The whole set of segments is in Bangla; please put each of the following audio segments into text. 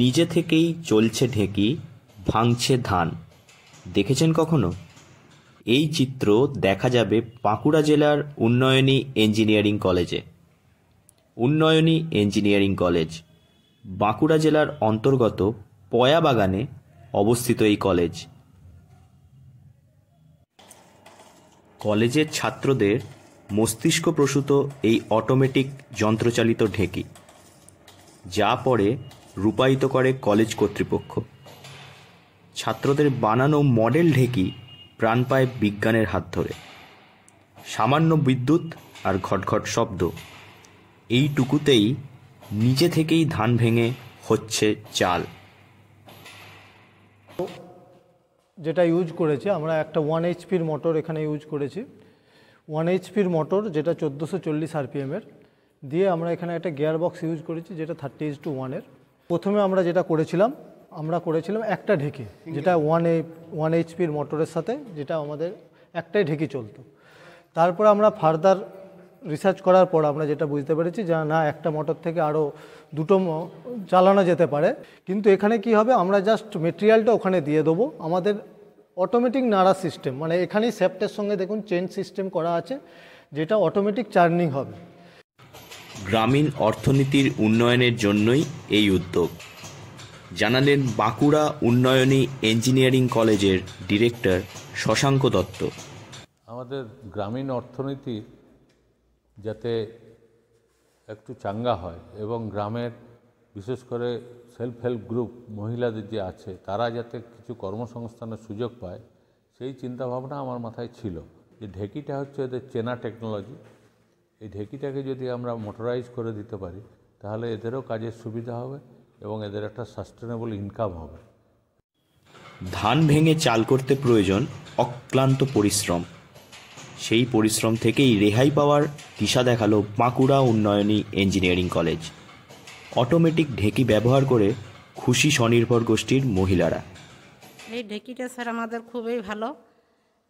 নিজে থেকেই চলছে ঢেকি ভাঙছে ধান দেখেছেন কখনো এই চিত্র দেখা যাবে বাঁকুড়া জেলার উন্নয়নী ইঞ্জিনিয়ারিং কলেজে উন্নয়নী ইঞ্জিনিয়ারিং কলেজ বাঁকুড়া জেলার অন্তর্গত পয়া বাগানে অবস্থিত এই কলেজ কলেজের ছাত্রদের মস্তিষ্ক প্রসূত এই অটোমেটিক যন্ত্রচালিত ঢেকি যা পরে রূপায়িত করে কলেজ কর্তৃপক্ষ ছাত্রদের বানানো মডেল ঢেকি প্রাণ পায় বিজ্ঞানের হাত ধরে সামান্য বিদ্যুৎ আর ঘটঘট শব্দ এইটুকুতেই নিজে থেকেই ধান ভেঙে হচ্ছে চাল যেটা ইউজ করেছে আমরা একটা ওয়ান এইচপির মোটর এখানে ইউজ করেছি ওয়ান এইচপির মোটর যেটা চোদ্দোশো চল্লিশ আরপিএমের দিয়ে আমরা এখানে একটা গিয়ার বক্স ইউজ করেছি যেটা থার্টি ইজ টু ওয়ানের প্রথমে আমরা যেটা করেছিলাম আমরা করেছিলাম একটা ঢেকি যেটা ওয়ান এ ওয়ান এইচপির মোটরের সাথে যেটা আমাদের একটাই ঢেকি চলতো তারপর আমরা ফার্দার রিসার্চ করার পর আমরা যেটা বুঝতে পেরেছি যে না একটা মোটর থেকে আরও দুটো চালানো যেতে পারে কিন্তু এখানে কি হবে আমরা জাস্ট মেটেরিয়ালটা ওখানে দিয়ে দেবো আমাদের অটোমেটিক নাড়া সিস্টেম মানে এখানেই সেফটের সঙ্গে দেখুন চেন সিস্টেম করা আছে যেটা অটোমেটিক চার্নিং হবে গ্রামীণ অর্থনীতির উন্নয়নের জন্যই এই উদ্যোগ জানালেন বাঁকুড়া উন্নয়নী ইঞ্জিনিয়ারিং কলেজের ডিরেক্টর শশাঙ্ক দত্ত আমাদের গ্রামীণ অর্থনীতি যাতে একটু চাঙ্গা হয় এবং গ্রামের বিশেষ করে সেলফ হেল্প গ্রুপ মহিলাদের যে আছে তারা যাতে কিছু কর্মসংস্থানের সুযোগ পায় সেই চিন্তাভাবনা আমার মাথায় ছিল যে ঢেকিটা হচ্ছে এদের চেনা টেকনোলজি এই ঢেকিটাকে যদি আমরা মোটরাইজ করে দিতে পারি তাহলে এদেরও কাজের সুবিধা হবে এবং এদের একটা সাস্টেনেবল ইনকাম হবে ধান ভেঙে চাল করতে প্রয়োজন অক্লান্ত পরিশ্রম সেই পরিশ্রম থেকেই রেহাই পাওয়ার দিশা দেখালো Bankura Unnayani engineering college automatic ঢেকি ব্যবহার করে খুশি স্বনির্ভর গোষ্ঠীর মহিলারা এই ঢেকিটা স্যার আমাদের খুবই ভালো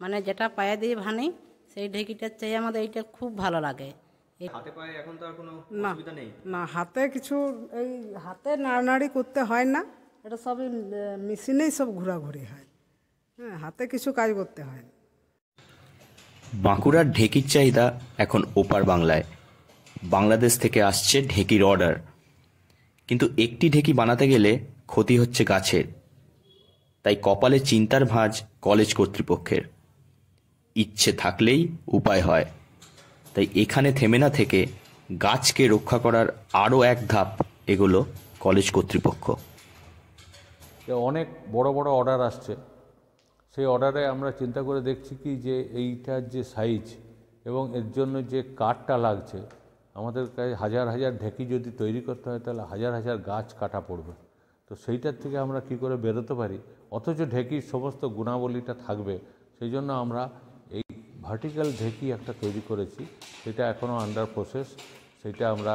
মানে যেটা পায়ে দিয়ে ভানি সেই ঢেঁকিটার চেয়ে আমাদের এইটা খুব ভালো লাগে হাতে পায়ে এখন তো আর কোনো নেই না হাতে কিছু এই হাতে নাড়ানাড়ি করতে হয় না এটা সবই মেশিনেই সব ঘোরাঘুরি হয় হ্যাঁ হাতে কিছু কাজ করতে হয় না বাঁকুড়ার ঢেকির চাহিদা এখন ওপার বাংলায় বাংলাদেশ থেকে আসছে ঢেকির অর্ডার কিন্তু একটি ঢেকি বানাতে গেলে ক্ষতি হচ্ছে গাছের তাই কপালে চিন্তার ভাঁজ কলেজ কর্তৃপক্ষের ইচ্ছে থাকলেই উপায় হয় তাই এখানে থেমে না থেকে গাছকে রক্ষা করার আরও এক ধাপ এগুলো কলেজ কর্তৃপক্ষ অনেক বড় বড় অর্ডার আসছে সেই অর্ডারে আমরা চিন্তা করে দেখছি কি যে এইটার যে সাইজ এবং এর জন্য যে কাঠটা লাগছে আমাদের কাছে হাজার হাজার ঢেঁকি যদি তৈরি করতে হয় তাহলে হাজার হাজার গাছ কাটা পড়বে তো সেইটার থেকে আমরা কি করে বেরোতে পারি অথচ ঢেঁকির সমস্ত গুণাবলীটা থাকবে সেই জন্য আমরা ভার্টিক্যাল ঢেকি একটা তৈরি করেছি সেটা এখনও আন্ডার প্রসেস সেটা আমরা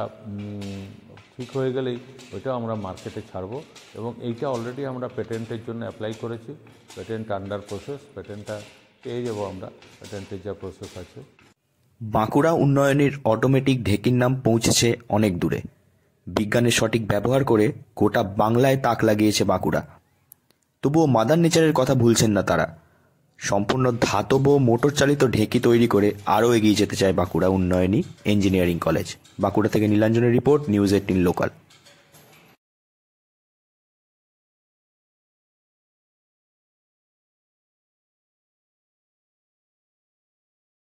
ঠিক হয়ে গেলেই ওইটা আমরা মার্কেটে ছাড়বো এবং এইটা অলরেডি আমরা পেটেন্টের জন্য অ্যাপ্লাই করেছি পেটেন্ট আন্ডার প্রসেস পেটেন্টটা পেয়ে যাবো আমরা পেটেন্টের যা প্রসেস আছে বাঁকুড়া উন্নয়নের অটোমেটিক ঢেকির নাম পৌঁছেছে অনেক দূরে বিজ্ঞানের সঠিক ব্যবহার করে গোটা বাংলায় তাক লাগিয়েছে বাঁকুড়া তবুও মাদার নেচারের কথা ভুলছেন না তারা সম্পূর্ণ ধাতব মোটর চালিত ঢেকি তৈরি করে আরও এগিয়ে যেতে চায় বাঁকুড়া উন্নয়নী ইঞ্জিনিয়ারিং কলেজ বাঁকুড়া থেকে নীলাঞ্জনের রিপোর্ট নিউজ এইটিন লোকাল